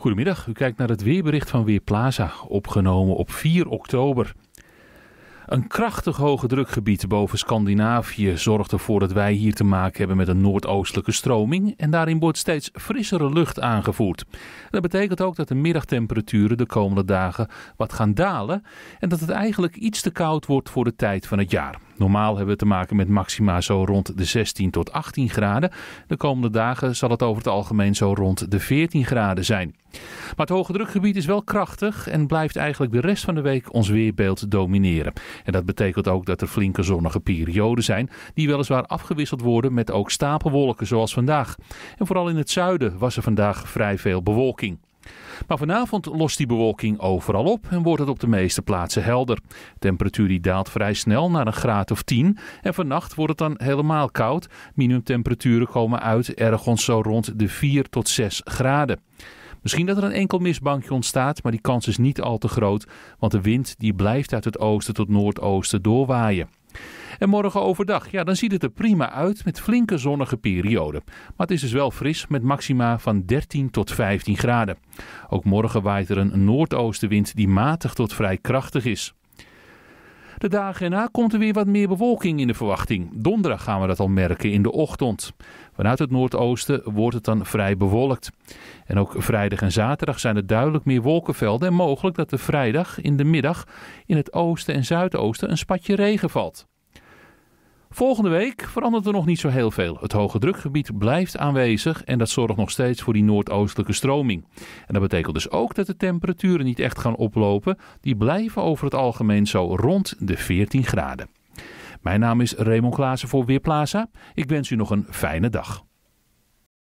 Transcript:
Goedemiddag, u kijkt naar het weerbericht van Weerplaza, opgenomen op 4 oktober. Een krachtig hoge drukgebied boven Scandinavië zorgt ervoor dat wij hier te maken hebben met een noordoostelijke stroming en daarin wordt steeds frissere lucht aangevoerd. Dat betekent ook dat de middagtemperaturen de komende dagen wat gaan dalen en dat het eigenlijk iets te koud wordt voor de tijd van het jaar. Normaal hebben we te maken met maxima zo rond de 16 tot 18 graden. De komende dagen zal het over het algemeen zo rond de 14 graden zijn. Maar het hoge drukgebied is wel krachtig en blijft eigenlijk de rest van de week ons weerbeeld domineren. En dat betekent ook dat er flinke zonnige perioden zijn, die weliswaar afgewisseld worden met ook stapelwolken zoals vandaag. En vooral in het zuiden was er vandaag vrij veel bewolking. Maar vanavond lost die bewolking overal op en wordt het op de meeste plaatsen helder. De temperatuur die daalt vrij snel naar een graad of 10 en vannacht wordt het dan helemaal koud. Minimumtemperaturen komen uit ergens zo rond de 4 tot 6 graden. Misschien dat er een enkel misbankje ontstaat, maar die kans is niet al te groot, want de wind die blijft uit het oosten tot noordoosten doorwaaien. En morgen overdag, ja, dan ziet het er prima uit met flinke zonnige perioden. Maar het is dus wel fris met maxima van 13 tot 15 graden. Ook morgen waait er een noordoostenwind die matig tot vrij krachtig is. De dagen erna komt er weer wat meer bewolking in de verwachting. Donderdag gaan we dat al merken in de ochtend. Vanuit het noordoosten wordt het dan vrij bewolkt. En ook vrijdag en zaterdag zijn er duidelijk meer wolkenvelden en mogelijk dat er vrijdag in de middag in het oosten en zuidoosten een spatje regen valt. Volgende week verandert er nog niet zo heel veel. Het hoge drukgebied blijft aanwezig en dat zorgt nog steeds voor die noordoostelijke stroming. En dat betekent dus ook dat de temperaturen niet echt gaan oplopen. Die blijven over het algemeen zo rond de 14 graden. Mijn naam is Raymond Klaassen voor Weerplaza. Ik wens u nog een fijne dag.